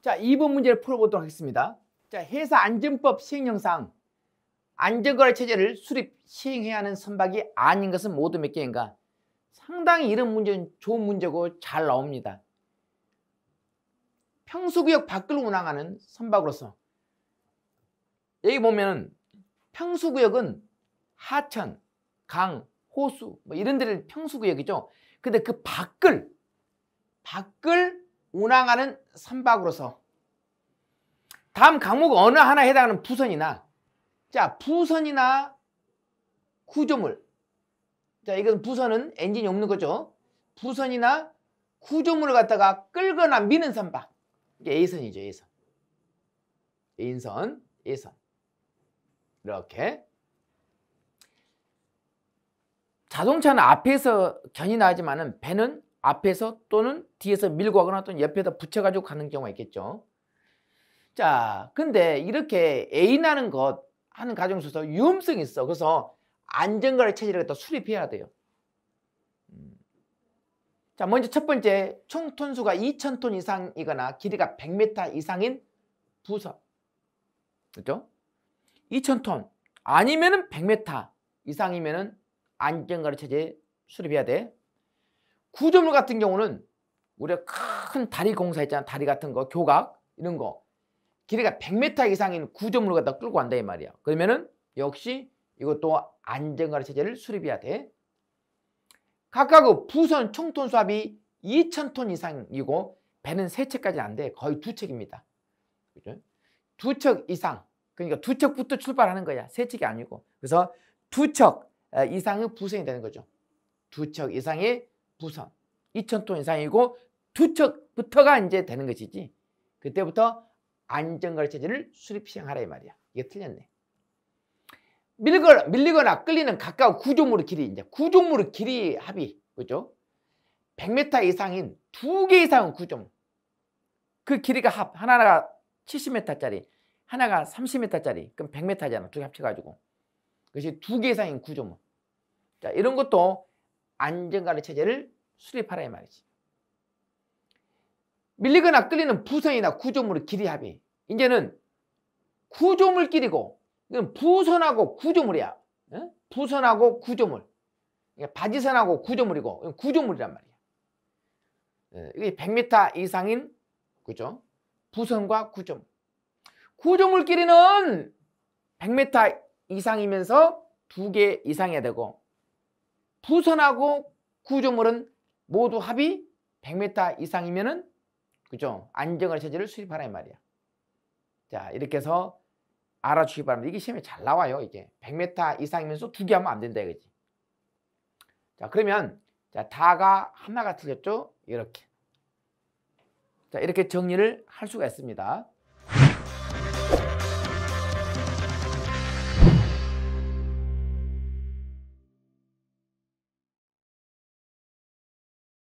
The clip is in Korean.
자, 2번 문제를 풀어보도록 하겠습니다. 자, 회사 안전법 시행령상 안전거래 체제를 수립, 시행해야 하는 선박이 아닌 것은 모두 몇 개인가? 상당히 이런 문제는 좋은 문제고 잘 나옵니다. 평수구역 밖을 운항하는 선박으로서 여기 보면 평수구역은 하천, 강, 호수 뭐 이런 데를 평수구역이죠. 근데 그 밖을 밖을 운항하는 선박으로서 다음 강목 어느 하나에 해당하는 부선이나 자 부선이나 구조물 자 이건 부선은 엔진이 없는 거죠 부선이나 구조물을 갖다가 끌거나 미는 선박 이게 A선이죠 A선 A선 A선 이렇게 자동차는 앞에서 견인하지만 배는 앞에서 또는 뒤에서 밀고 하거나 또는 옆에다 붙여가지고 가는 경우가 있겠죠. 자, 근데 이렇게 애인는것 하는 가정에서 위험성이 있어. 그래서 안전거래 체제를 갖다 수립해야 돼요. 음. 자, 먼저 첫 번째 총 톤수가 2,000톤 이상이거나 길이가 100m 이상인 부서. 그죠? 2,000톤 아니면 100m 이상이면 안전거래 체제 수립해야 돼. 구조물 같은 경우는 우리가 큰 다리 공사 있잖아. 다리 같은 거, 교각 이런 거. 길이가 100m 이상인 구조물을 갖다 끌고 간다 이 말이야. 그러면은 역시 이것도 안전거래 체제를 수립해야 돼. 각각 그 부선 총톤 수압이 2,000톤 이상이고 배는 세척까지안 돼. 거의 두 척입니다. 두 척 이상. 그러니까 두 척부터 출발하는 거야. 세 척이 아니고. 그래서 두 척 이상의 부선이 되는 거죠. 두 척 이상의 부산 2,000톤 이상이고 두 척부터가 이제 되는 것이지 그때부터 안전거래 체제를 수립 시행하라 이 말이야. 이게 틀렸네. 밀거나, 밀리거나 끌리는 가까운 구조물의 길이 이제 구조물의 길이 합의 그죠? 100m 이상인 두 개 이상은 구조물. 그 길이가 합 하나가 70m짜리 하나가 30m짜리 그럼 100m잖아 두 개 합쳐가지고 그것이 두개 이상인 구조물. 자 이런 것도 안정관리 체제를 수립하라 이 말이지. 밀리거나 끌리는 부선이나 구조물의 길이 합의. 이제는 구조물끼리고 이건 부선하고 구조물이야. 어? 부선하고 구조물. 그러니까 바지선하고 구조물이고 구조물이란 말이야. 어, 이게 100m 이상인 그죠? 부선과 구조물. 구조물끼리는 100m 이상이면서 두 개이상이 되고 부선하고 구조물은 모두 합이 100m 이상이면은 그죠? 안정을 체제를 수립하라 말이야. 자, 이렇게 해서 알아주기 바랍니다. 이게 시험에 잘 나와요, 이게. 100m 이상이면서 두 개 하면 안 된다, 이거지. 자, 그러면 자, 다가 하나가 틀렸죠? 이렇게. 자, 이렇게 정리를 할 수가 있습니다.